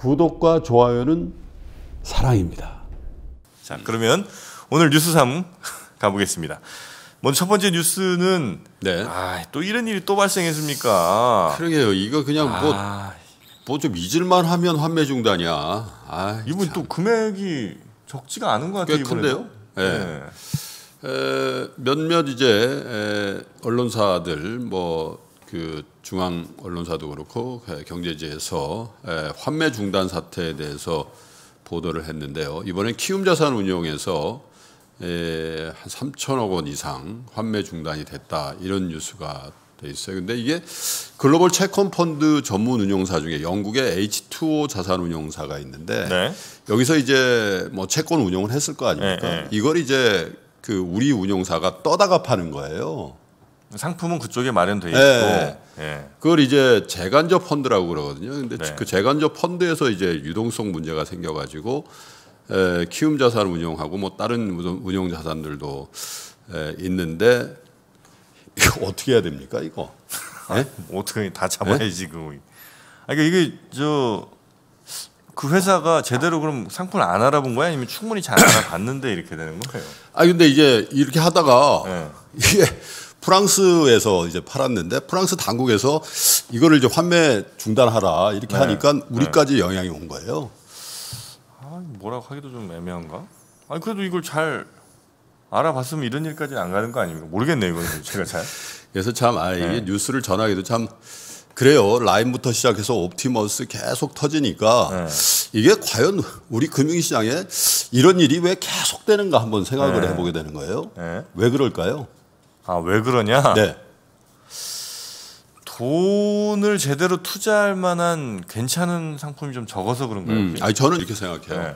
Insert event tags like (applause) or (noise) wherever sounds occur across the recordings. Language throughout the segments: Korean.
구독과 좋아요는 사랑입니다. 자, 그러면 오늘 뉴스 3 (laughs) 가보겠습니다. 먼저 첫 번째 뉴스는 네. 아, 또 이런 일이 또 발생했습니까? 그러게요. 이거 그냥 아. 뭐, 뭐좀 잊을만 하면 환매 중단이야. 아, 이분 참. 또 금액이 적지가 않은 것 같아요. 꽤 큰데요? 네. 네. 에, 몇몇 이제 에, 언론사들 뭐그 중앙 언론사도 그렇고 그 경제지에서 환매 중단 사태에 대해서 보도를 했는데요. 이번엔 키움자산운용에서 한 3천억 원 이상 환매 중단이 됐다 이런 뉴스가 돼 있어요. 근데 이게 글로벌 채권 펀드 전문 운용사 중에 영국의 H2O 자산 운용사가 있는데 네. 여기서 이제 뭐 채권 운용을 했을 거 아닙니까? 네, 네. 이걸 이제 그 우리 운용사가 떠다가 파는 거예요. 상품은 그쪽에 마련돼 네. 있고 네. 네. 그걸 이제 재간접 펀드라고 그러거든요. 근데 네. 그재간접 펀드에서 이제 유동성 문제가 생겨가지고 에, 키움 자산 운용하고 뭐 다른 운용 자산들도 에, 있는데 이거 (laughs) 어떻게 해야 됩니까 이거? 아, 예? 뭐 어떻게 다 잡아야지 그. 예? 아그니까 이게 저. 그 회사가 제대로 그럼 상품을 안 알아본 거야 아니면 충분히 잘 알아봤는데 이렇게 되는 거예요? 아 근데 이제 이렇게 하다가 네. 이게 프랑스에서 이제 팔았는데 프랑스 당국에서 이거를 이제 환매 중단하라 이렇게 네. 하니까 우리까지 네. 영향이 온 거예요. 아, 뭐라고 하기도 좀 애매한가? 아니 그래도 이걸 잘 알아봤으면 이런 일까지 는안 가는 거 아닙니까? 모르겠네 이거 제가 잘. (laughs) 그래서 참 아, 이게 네. 뉴스를 전하기도 참 그래요. 라인부터 시작해서 옵티머스 계속 터지니까 네. 이게 과연 우리 금융시장에 이런 일이 왜 계속되는가 한번 생각을 네. 해보게 되는 거예요. 네. 왜 그럴까요? 아, 왜 그러냐? 네. 돈을 제대로 투자할 만한 괜찮은 상품이 좀 적어서 그런가요? 음, 아니 저는 이렇게 생각해요. 네.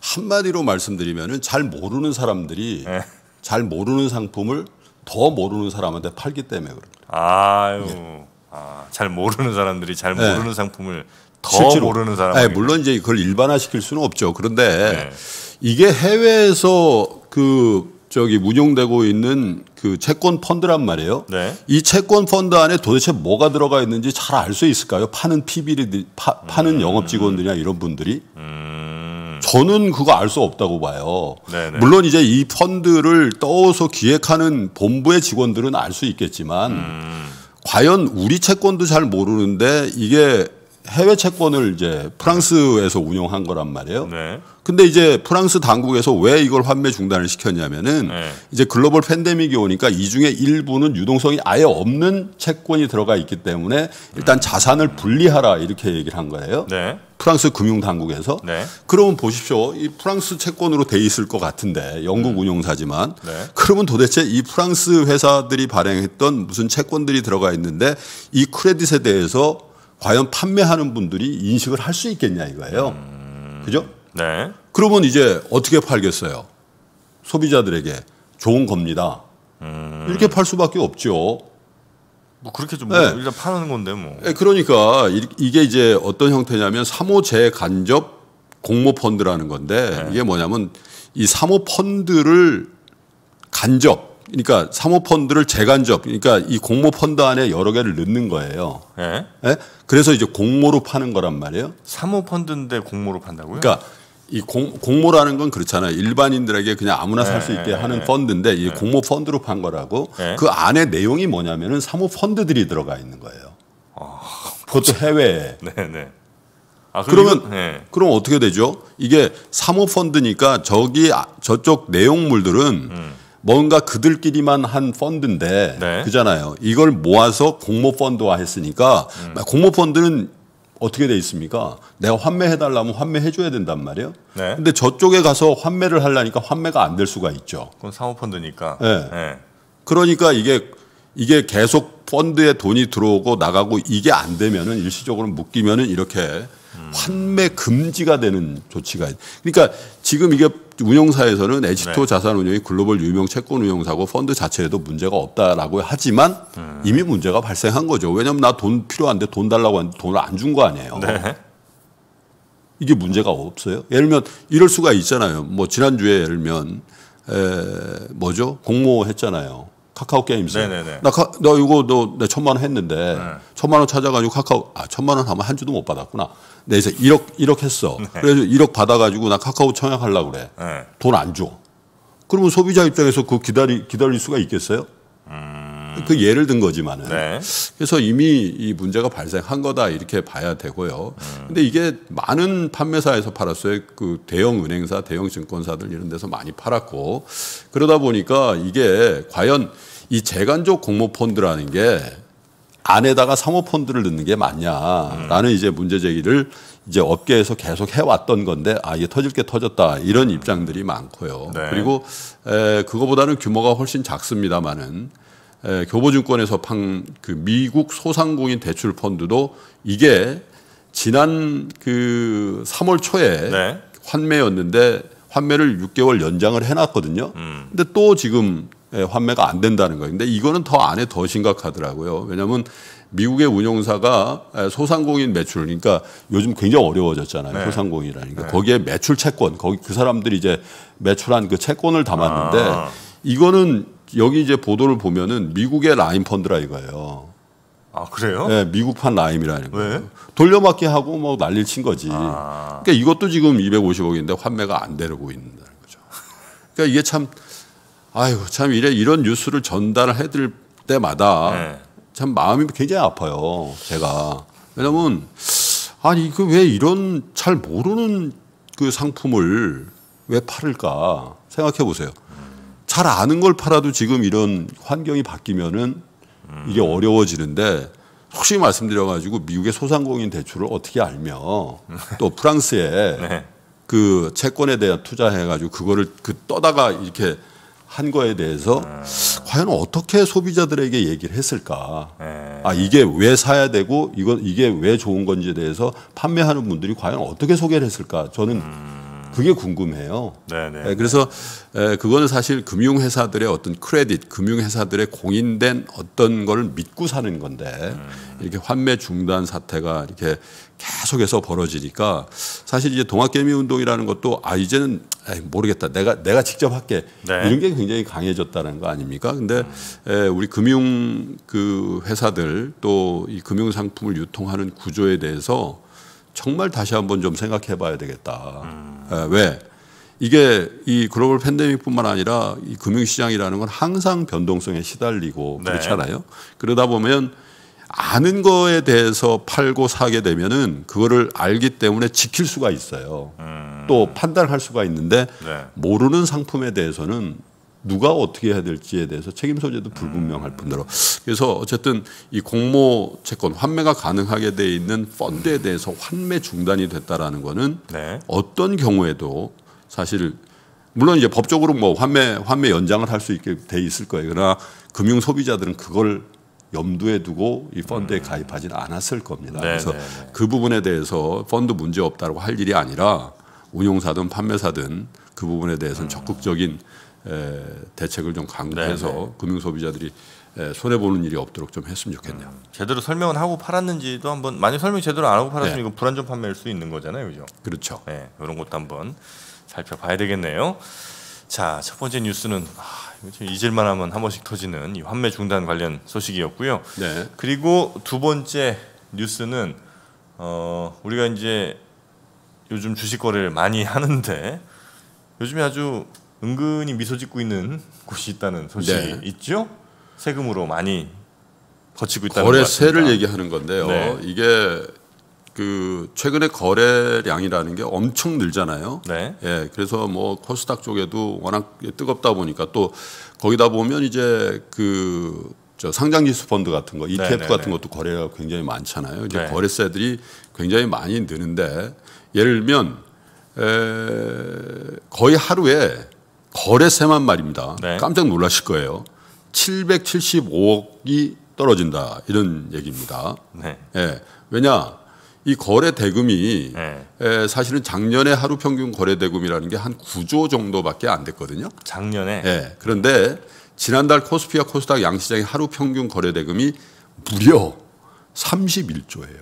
한마디로 말씀드리면잘 모르는 사람들이 네. 잘 모르는 상품을 더 모르는 사람한테 팔기 때문에 그래요. 아유, 네. 아, 잘 모르는 사람들이 잘 네. 모르는 상품을 더 실제로, 모르는 사람. 네, 물론 이제 그걸 일반화시킬 수는 없죠. 그런데 네. 이게 해외에서 그 저기 운용되고 있는 그 채권 펀드란 말이에요. 네. 이 채권 펀드 안에 도대체 뭐가 들어가 있는지 잘 알 수 있을까요? 파는 PB를 파, 는 음. 영업 직원들이나 이런 분들이. 음. 저는 그거 알 수 없다고 봐요. 네네. 네. 물론 이제 이 펀드를 떠서 기획하는 본부의 직원들은 알 수 있겠지만 음. 과연 우리 채권도 잘 모르는데 이게 해외 채권을 이제 프랑스에서 운영한 거란 말이에요. 네. 근데 이제 프랑스 당국에서 왜 이걸 환매 중단을 시켰냐면은 네. 이제 글로벌 팬데믹이 오니까 이 중에 일부는 유동성이 아예 없는 채권이 들어가 있기 때문에 일단 음. 자산을 분리하라 이렇게 얘기를 한 거예요. 네. 프랑스 금융 당국에서. 네. 그러면 보십시오. 이 프랑스 채권으로 돼 있을 것 같은데 영국 음. 운용사지만 네. 그러면 도대체 이 프랑스 회사들이 발행했던 무슨 채권들이 들어가 있는데 이 크레딧에 대해서 과연 판매하는 분들이 인식을 할 수 있겠냐 이거예요. 음... 그죠? 네. 그러면 이제 어떻게 팔겠어요? 소비자들에게 좋은 겁니다. 음... 이렇게 팔 수밖에 없죠. 뭐 그렇게 좀 뭐 네. 뭐 일단 파는 건데 뭐. 네, 그러니까 이게 이제 어떤 형태냐면 사모재 간접 공모 펀드라는 건데 네. 이게 뭐냐면 이 사모 펀드를 간접 그러니까 사모펀드를 재간접, 그러니까 이 공모 펀드 안에 여러 개를 넣는 거예요. 예. 예? 그래서 이제 공모로 파는 거란 말이에요. 사모펀드인데 공모로 판다고요? 그러니까 이 공, 공모라는 건 그렇잖아요. 일반인들에게 그냥 아무나 살수 예, 있게 예, 하는 예. 펀드인데 이 공모 펀드로 판 거라고 그 안에 내용이 뭐냐면은 사모 펀드들이 들어가 있는 거예요. 아, 보통 해외에. 네네. (laughs) 네. 아, 그러면 네. 그럼 어떻게 되죠? 이게 사모 펀드니까 저기 아, 저쪽 내용물들은 음. 뭔가 그들끼리만 한 펀드인데 네. 그잖아요. 이걸 모아서 공모 펀드화 했으니까 음. 공모 펀드는 어떻게 돼 있습니까? 내가 환매해 달라면 환매해 줘야 된단 말이에요. 네. 근데 저쪽에 가서 환매를 하려니까 환매가 안 될 수가 있죠. 그건 사모 펀드니까. 네. 네. 그러니까 이게 이게 계속 펀드에 돈이 들어오고 나가고 이게 안 되면은 일시적으로 묶이면은 이렇게 음. 환매 금지가 되는 조치가 그러니까 지금 이게 운영사에서는 에지토 네. 자산 운용이 글로벌 유명 채권 운용사고 펀드 자체에도 문제가 없다라고 하지만 음. 이미 문제가 발생한 거죠. 왜냐하면 나 돈 필요한데 돈 달라고 하는데 돈을 안 준 거 아니에요. 네. 이게 문제가 없어요. 예를 들면 이럴 수가 있잖아요. 뭐 지난주에 예를 들면 에 뭐죠? 공모 했잖아요. 카카오 게임즈 네네네. 나, 카, 나 이거 너내 천만 원 했는데 네. 천만 원 찾아가지고 카카오 아 천만 원 하면 한 주도 못 받았구나. 내서 1억 1억 했어. 네. 그래서 1억 받아가지고 나 카카오 청약하려 그래. 네. 돈안 줘. 그러면 소비자 입장에서 그 기다리 기다릴 수가 있겠어요? 음... 그 예를 든 거지만은 네. 그래서 이미 이 문제가 발생한 거다 이렇게 봐야 되고요. 음... 근데 이게 많은 판매사에서 팔았어요. 그 대형 은행사, 대형 증권사들 이런 데서 많이 팔았고 그러다 보니까 이게 과연 이 재간족 공모펀드라는 게 안에다가 사모펀드를 넣는 게 맞냐라는 음. 이제 문제 제기를 이제 업계에서 계속 해왔던 건데 아 이게 터질 게 터졌다 이런 입장들이 많고요. 네. 그리고 에, 그거보다는 규모가 훨씬 작습니다만은 에, 교보증권에서 판 그 미국 소상공인 대출 펀드도 이게 지난 그 3월 초에 네. 환매였는데 환매를 6개월 연장을 해놨거든요. 음. 근데 또 지금 예, 환매가 안 된다는 거예요. 근데 이거는 더 안에 더 심각하더라고요. 왜냐하면 미국의 운용사가 예, 소상공인 매출 그러니까 요즘 굉장히 어려워졌잖아요. 네. 소상공인이라니까 네. 거기에 매출 채권 거기 그 사람들이 이제 매출한 그 채권을 담았는데 아. 이거는 여기 이제 보도를 보면은 미국의 라임 펀드라 이거예요. 아 그래요? 네, 미국판 라임이라는 거예요. 돌려막기 하고 뭐 난리를 친 거지. 아. 그러니까 이것도 지금 250억인데 환매가 안 되고 있는 거죠. 그러니까 이게 참 아이고 참 이래 이런 뉴스를 전달 해드릴 때마다 네. 참 마음이 굉장히 아파요. 제가 왜냐면 아니 그 왜 이런 잘 모르는 그 상품을 왜 팔을까 생각해 보세요. 잘 아는 걸 팔아도 지금 이런 환경이 바뀌면은 이게 음. 어려워지는데 혹시 말씀드려 가지고 미국의 소상공인 대출을 어떻게 알며 (laughs) 또 프랑스에 네. 그 채권에 대한 투자해 가지고 그거를 그 떠다가 이렇게 한 거에 대해서 음. 과연 어떻게 소비자들에게 얘기를 했을까? 음. 아 이게 왜 사야 되고 이거 이게 왜 좋은 건지에 대해서 판매하는 분들이 과연 어떻게 소개를 했을까? 저는 음. 그게 궁금해요. 네네. 네. 예, 그래서 에, 예, 그거는 사실 금융회사들의 어떤 크레딧, 금융회사들의 공인된 어떤 걸 믿고 사는 건데 음. 이렇게 환매 중단 사태가 이렇게 계속해서 벌어지니까 사실 이제 동학개미 운동이라는 것도 아 이제는 에이 모르겠다 내가 내가 직접 할게 네. 이런 게 굉장히 강해졌다는 거 아닙니까? 근데 음. 에, 우리 금융 그 회사들 또 이 금융 상품을 유통하는 구조에 대해서 정말 다시 한번 좀 생각해봐야 되겠다. 음. 에, 왜 이게 이 글로벌 팬데믹뿐만 아니라 이 금융시장이라는 건 항상 변동성에 시달리고 네. 그렇잖아요. 그러다 보면 아는 거에 대해서 팔고 사게 되면은 그거를 알기 때문에 지킬 수가 있어요. 음. 또 판단할 수가 있는데 네. 모르는 상품에 대해서는 누가 어떻게 해야 될지에 대해서 책임 소재도 불분명할 음. 뿐더러 그래서 어쨌든 이 공모 채권 환매가 가능하게 돼 있는 펀드에 대해서 환매 중단이 됐다라는 거는 네. 어떤 경우에도 사실 물론 이제 법적으로 뭐 환매 환매 연장을 할 수 있게 돼 있을 거예요. 그러나 금융 소비자들은 그걸 염두에 두고 이 펀드에 음. 가입하진 않았을 겁니다. 네네. 그래서 네, 네. 그 부분에 대해서 펀드 문제 없다고 할 일이 아니라 운용사든 판매사든 그 부분에 대해서는 음. 적극적인 에, 대책을 좀 강구해서 네, 금융소비자들이 에, 손해 보는 일이 없도록 좀 했으면 좋겠네요. 음. 제대로 설명은 하고 팔았는지도 한번 만약 설명 제대로 안 하고 팔았으면 네. 이거 불안전 판매일 수 있는 거잖아요, 그죠? 그렇죠. 네, 이런 것도 한번 살펴봐야 되겠네요. 자, 첫 번째 뉴스는 아, 잊을만 하면 한 번씩 터지는 이 환매 중단 관련 소식이었고요. 네. 그리고 두 번째 뉴스는 어, 우리가 이제 요즘 주식 거래를 많이 (laughs) 하는데 요즘에 아주 은근히 미소 짓고 있는 곳이 있다는 소식이 네. 있죠. 세금으로 많이 버치고 있다는 거래세를 얘기하는 건데요. 네. 이게 그 최근에 거래량이라는 게 엄청 늘잖아요. 네. 예, 그래서 뭐 코스닥 쪽에도 워낙 예, 뜨겁다 보니까 또 거기다 보면 이제 그 저 상장지수 펀드 같은 거, ETF 네네네. 같은 네. 것도 거래가 굉장히 많잖아요. 이제 네. 거래세들이 굉장히 많이 느는데 예를 들면 에 거의 하루에 거래세만 말입니다. 네. 깜짝 놀라실 거예요. 775억이 떨어진다 이런 얘기입니다. 네. 예, 왜냐 이 거래 대금이 네. 에, 사실은 작년에 하루 평균 거래 대금이라는 게 한 9조 정도밖에 안 됐거든요. 작년에. 예. 그런데 지난달 코스피와 코스닥 양시장의 하루 평균 거래 대금이 무려 31조예요.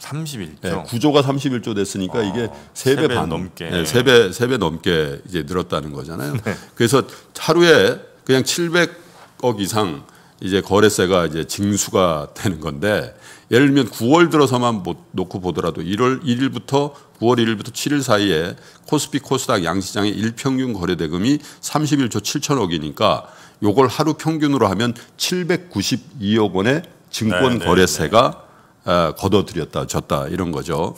31조. 네, 9조가 31조 됐으니까 아, 이게 3배, 3배 반 넘게. 네, 예, 3배 3배 넘게 이제 늘었다는 거잖아요. (laughs) 네. 그래서 하루에 그냥 700억 이상 이제 거래세가 이제 징수가 되는 건데 예를 들면 9월 들어서만 놓고 보더라도 1월 1일부터 9월 1일부터 7일 사이에 코스피 코스닥 양시장의 일평균 거래 대금이 31조 7천억이니까 요걸 하루 평균으로 하면 792억 원의 증권 네, 네 거래세가 네. 걷어들였다 줬다 이런 거죠.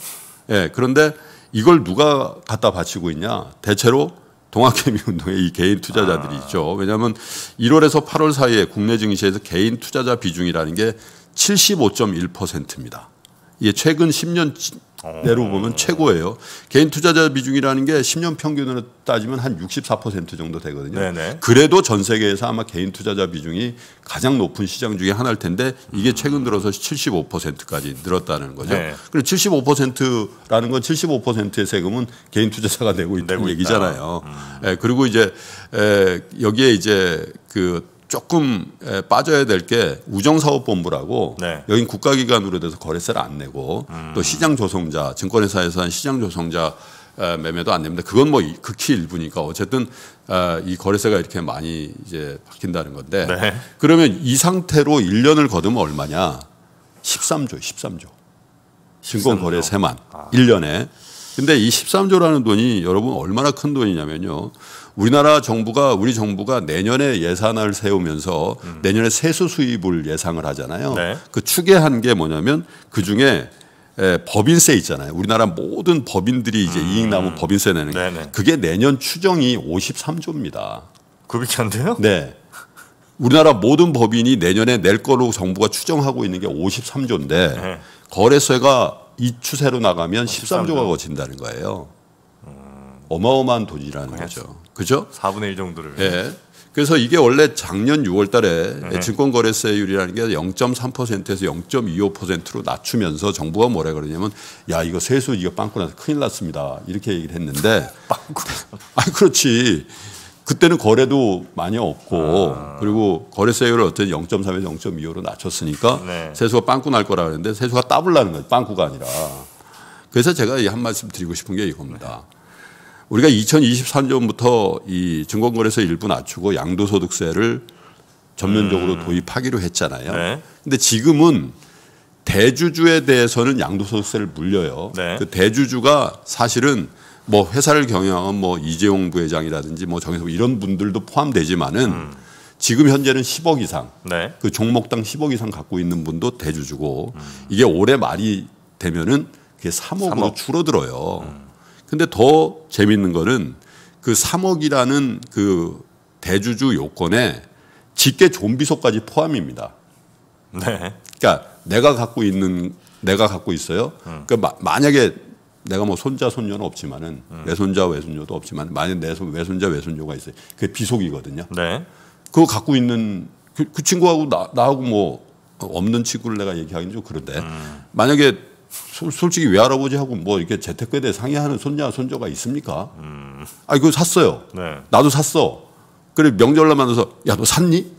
예, 그런데 이걸 누가 갖다 바치고 있냐? 대체로 동학개미 운동의 이 개인 투자자들이 아. 있죠. 왜냐하면 1월에서 8월 사이에 국내 증시에서 개인 투자자 비중이라는 게 75.1%입니다. 이게 최근 10년 내로 보면 최고예요. 개인 투자자 비중이라는 게 10년 평균으로 따지면 한 64% 정도 되거든요. 네네. 네. 그래도 전 세계에서 아마 개인 투자자 비중이 가장 높은 시장 중에 하나일 텐데 이게 음. 최근 들어서 75%까지 늘었다는 거죠. 네. 그럼 75%라는 건 75%의 세금은 개인 투자자가 내고 있다는 내고 얘기잖아요. 음. 예, 그리고 이제 에, 예, 여기에 이제 그 조금 빠져야 될 게 우정사업본부라고 네. 여긴 국가기관으로 돼서 거래세를 안 내고 음. 또 시장조성자 증권회사에서 한 시장조성자 매매도 안 됩니다. 그건 뭐 극히 일부니까 어쨌든 이 거래세가 이렇게 많이 이제 바뀐다는 건데 네. 그러면 이 상태로 1년을 거두면 얼마냐? 13조, 13조. 증권거래세만 아. 1년에. 근데 이 13조라는 돈이 여러분 얼마나 큰 돈이냐면요. 우리나라 정부가 우리 정부가 내년에 예산을 세우면서 음. 내년에 세수 수입을 예상을 하잖아요. 네. 그 추계한 게 뭐냐면 그 중에 예, 법인세 있잖아요. 우리나라 모든 법인들이 이제 음. 이익 나은 법인세 내는 게 네네. 그게 내년 추정이 53조입니다. 그비한데요 네. 우리나라 모든 법인이 내년에 낼 거로 정부가 추정하고 있는 게 53조인데 네. 거래세가 이 추세로 나가면 13조가 거친다는 거예요. 어마어마한 돈이라는 그렇죠. 거죠. 그죠? 4분의 1 정도를. 예. 그래서 이게 원래 작년 6월 달에 네. 예, 증권거래세율이라는 게 0.3%에서 0.25%로 낮추면서 정부가 뭐라 그러냐면 야, 이거 세수 이거 빵꾸 나서 큰일 났습니다. 이렇게 얘기를 했는데 (laughs) 빵꾸. 아, 그렇지. 그때는 거래도 많이 없고 아. 그리고 거래세율을 어쨌든 0.3에서 0.25로 낮췄으니까 네. 세수가 빵꾸 날 거라 그랬는데 세수가 따블 나는 거예요. 빵꾸가 아니라. 그래서 제가 한 말씀 드리고 싶은 게 이겁니다. 우리가 2023년부터 이 증권거래소 일부 낮추고 양도소득세를 전면적으로 음. 도입하기로 했잖아요. 네. 근데 지금은 대주주에 대해서는 양도소득세를 물려요. 네. 그 대주주가 사실은 뭐 회사를 경영한 뭐 이재용 부회장이라든지 뭐 정혜석 이런 분들도 포함되지만은 음. 지금 현재는 10억 이상 네. 그 종목당 10억 이상 갖고 있는 분도 대주주고 음. 이게 올해 말이 되면은 그게 3억으로 3억. 줄어들어요. 음. 근데 더 재밌는 거는 그 3억이라는 그 대주주 요건에 직계 존비소까지 포함입니다. 네. 그러니까 내가 갖고 있는 내가 갖고 있어요. 음. 그러니까 마, 만약에 내가 뭐 손자 손녀는 없지만은 음. 외손자 외손녀도 없지만 만약 내 손, 외손자 외손녀가 있어요. 그게 비속이거든요. 네. 그거 갖고 있는 그, 그 친구하고 나, 나하고 뭐 없는 친구를 내가 얘기하기는 좀 그런데 음. 만약에 솔직히 외할아버지하고 뭐 이렇게 재테크에 대해 상의하는 손자 손녀가 있습니까? 음. 아 이거 샀어요. 네. 나도 샀어. 그래 명절날 만나서 야너 샀니?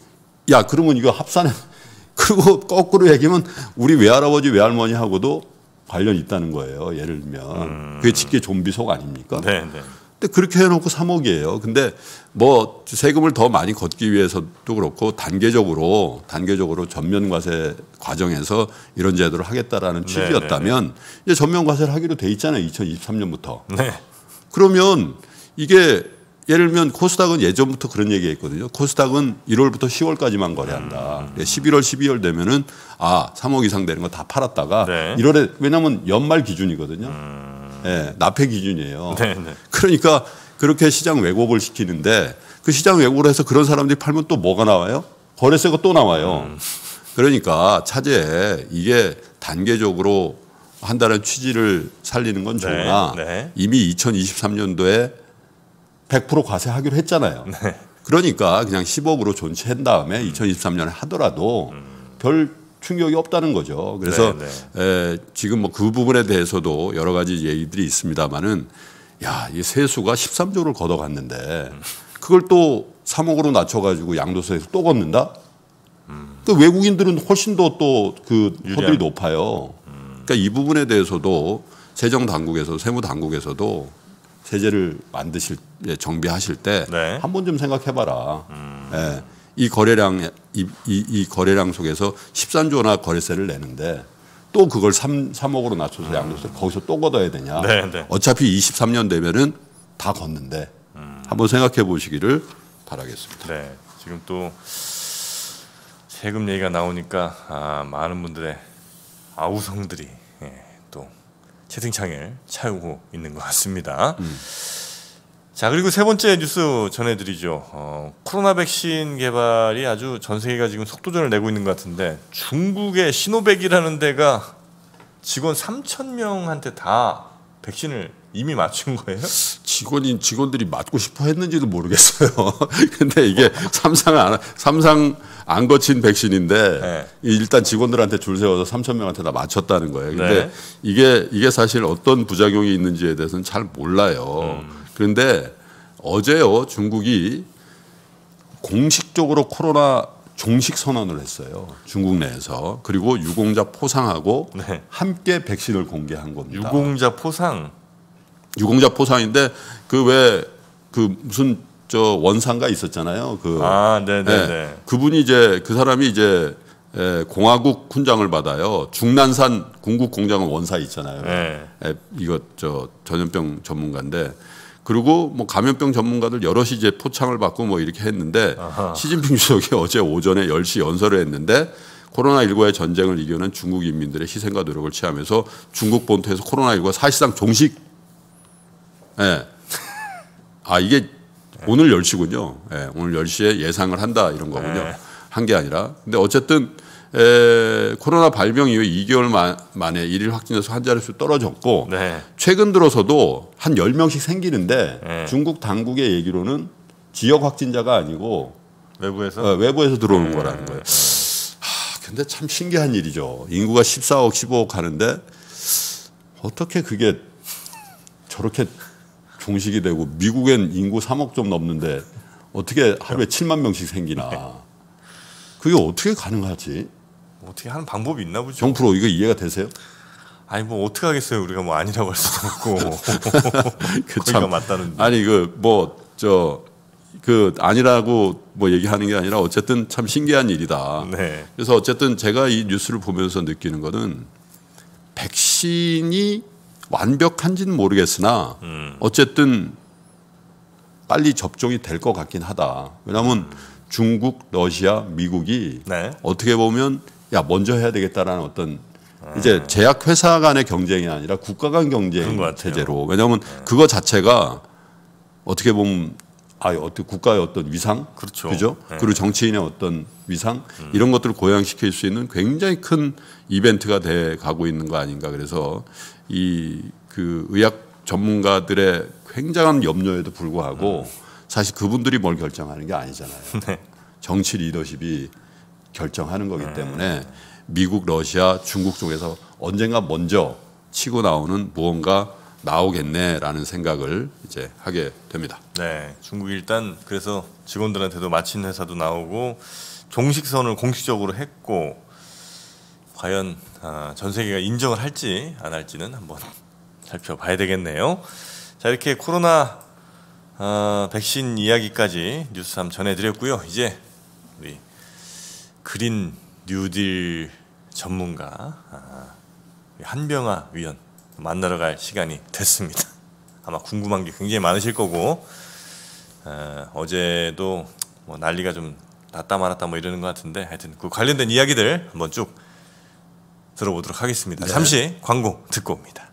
야 그러면 이거 합산해. (laughs) 그리고 거꾸로 얘기하면 우리 외할아버지 외할머니하고도 관련 있다는 거예요. 예를 들면 음. 그게 직계 좀비 속 아닙니까? 네, 네. 근데 그렇게 해놓고 3억이에요. 근데 뭐 세금을 더 많이 걷기 위해서도 그렇고 단계적으로 단계적으로 전면 과세 과정에서 이런 제도를 하겠다라는 네, 취지였다면 네네. 네. 이제 전면 과세를 하기로 돼 있잖아요. 2023년부터. 네. 그러면 이게 예를 들면 코스닥은 예전부터 그런 얘기했거든요. 코스닥은 1월부터 10월까지만 거래한다. 음. 11월, 음. 12월 되면은 아 3억 이상 되는 거 다 팔았다가 네. 1월에 왜냐하면 연말 기준이거든요. 음. 예, 납해 기준이에요. 네네. 네. 그러니까 그렇게 시장 왜곡을 시키는데 그 시장 왜곡을 해서 그런 사람들이 팔면 또 뭐가 나와요? 거래세가 또 나와요. 음. 그러니까 차제에 이게 단계적으로 한다는 취지를 살리는 건 네, 좋으나 네, 네. 이미 2023년도에 100% 과세하기로 했잖아요. 네. 그러니까 그냥 10억으로 존치한 다음에 2023년에 하더라도 음. 별 충격이 없다는 거죠. 그래서 네, 네. 에, 지금 뭐 그 부분에 대해서도 여러 가지 얘기들이 있습니다만은 야, 이 세수가 13조를 걷어갔는데 그걸 또 3억으로 낮춰가지고 양도세에서 또 걷는다? 음. 그 외국인들은 훨씬 더 또그 허들이 높아요. 음. 그러니까 이 부분에 대해서도 세정 당국에서 세무 당국에서도 세제를 만드실 예, 정비하실 때한 네. 번좀 생각해봐라. 음. 예. 이 거래량 이, 이, 이 거래량 속에서 13조 원화 거래세를 내는데 또 그걸 3, 3억으로 낮춰서 양도세 음. 거기서 또 걷어야 되냐. 네, 네. 어차피 23년 되면은 다 걷는데 음. 한번 생각해 보시기를 바라겠습니다. 네. 지금 또 세금 얘기가 나오니까 아, 많은 분들의 아우성들이 예, 또 채팅창을 차우고 있는 것 같습니다. 음. 자 그리고 세 번째 뉴스 전해드리죠. 어, 코로나 백신 개발이 아주 전 세계가 지금 속도전을 내고 있는 것 같은데 중국의 시노백이라는 데가 직원 3천 명한테 다 백신을 이미 맞춘 거예요? 직원인 직원들이 맞고 싶어 했는지도 모르겠어요. (laughs) 근데 이게 삼상 안 삼상 안 거친 백신인데 네. 일단 직원들한테 줄 세워서 3천 명한테 다 맞췄다는 거예요. 근데 네. 이게 이게 사실 어떤 부작용이 있는지에 대해서는 잘 몰라요. 음. 그런데 어제요 중국이 공식적으로 코로나 종식 선언을 했어요. 중국 내에서 그리고 유공자 포상하고 네. 함께 백신을 공개한 겁니다. 유공자 포상 유공자 포상인데 그 왜그 그 무슨 저 원상가 있었잖아요. 그 아, 네네네. 네. 그분이 이제 그 사람이 이제 에, 예, 공화국 훈장을 받아요. 중난산 궁극 공장은 원사 있잖아요. 네. 예, 이것저 전염병 전문가인데 그리고 뭐 감염병 전문가들 여럿이 이제 포창을 받고 뭐 이렇게 했는데 아하. 시진핑 주석이 (laughs) 어제 오전에 10시 연설을 했는데 코로나19의 전쟁을 이겨낸 중국 인민들의 희생과 노력을 취하면서 중국 본토에서 코로나19가 사실상 종식. 예. 네. 아, 이게 네. 오늘 10시군요. 예, 네. 오늘 10시에 예상을 한다 이런 거군요. 네. 한게 아니라. 근데 어쨌든 에, 코로나 발병 이후 2개월 만, 만에 1일 확진자수 환 자릿수 떨어졌고 네. 최근 들어서도 한 10명씩 생기는데 네. 중국 당국의 얘기로는 지역 확진자가 아니고 외부에서 어, 외부에서 들어오는 네. 거라는 거예요. 하, 근데 참 신기한 일이죠. 인구가 14억, 15억 하는데 어떻게 그게 저렇게 종식이 되고 미국엔 인구 3억 좀 넘는데 어떻게 하루에 7만 명씩 생기나. 그게 어떻게 가능하지? 어떻게 하는 방법이 있나 보죠. 정프로 이거 이해가 되세요? 아니 뭐 어떻게 하겠어요. 우리가 뭐 아니라고 할 수도 없고 (laughs) 그참 맞다는. 아니 그 뭐저그 뭐 그 아니라고 뭐 얘기하는 게 아니라 어쨌든 참 신기한 일이다. 네. 그래서 어쨌든 제가 이 뉴스를 보면서 느끼는 거는 백신이 완벽한지는 모르겠으나 음. 어쨌든 빨리 접종이 될 것 같긴 하다. 왜냐하면 음. 중국, 러시아, 미국이 네. 어떻게 보면 야 먼저 해야 되겠다라는 어떤 이제 제약 회사 간의 경쟁이 아니라 국가 간 경쟁 체제로 왜냐하면 그거 자체가 어떻게 보면 아 어떻게 국가의 어떤 위상 그렇죠, 그죠? 네. 그리고 정치인의 어떤 위상 음. 이런 것들을 고양시킬 수 있는 굉장히 큰 이벤트가 돼 가고 있는 거 아닌가 그래서 이 그 의학 전문가들의 굉장한 염려에도 불구하고 음. 사실 그분들이 뭘 결정하는 게 아니잖아요. (laughs) 네. 정치 리더십이 결정하는 거기 때문에 미국, 러시아, 중국 쪽에서 언젠가 먼저 치고 나오는 무언가 나오겠네라는 생각을 이제 하게 됩니다. 네, 중국 일단 그래서 직원들한테도 마친 회사도 나오고 종식선을 공식적으로 했고 과연 아, 전 세계가 인정을 할지 안 할지는 한번 살펴봐야 되겠네요. 자 이렇게 코로나 아, 백신 이야기까지 뉴스 함 전해드렸고요. 이제 우리 그린 뉴딜 전문가 아, 한병아 위원 만나러 갈 시간이 됐습니다. 아마 궁금한 게 굉장히 많으실 거고 아, 어제도 뭐 난리가 좀 났다 말았다 뭐 이러는 것 같은데 하여튼 그 관련된 이야기들 한번 쭉 들어보도록 하겠습니다. 네. 잠시 광고 듣고 옵니다.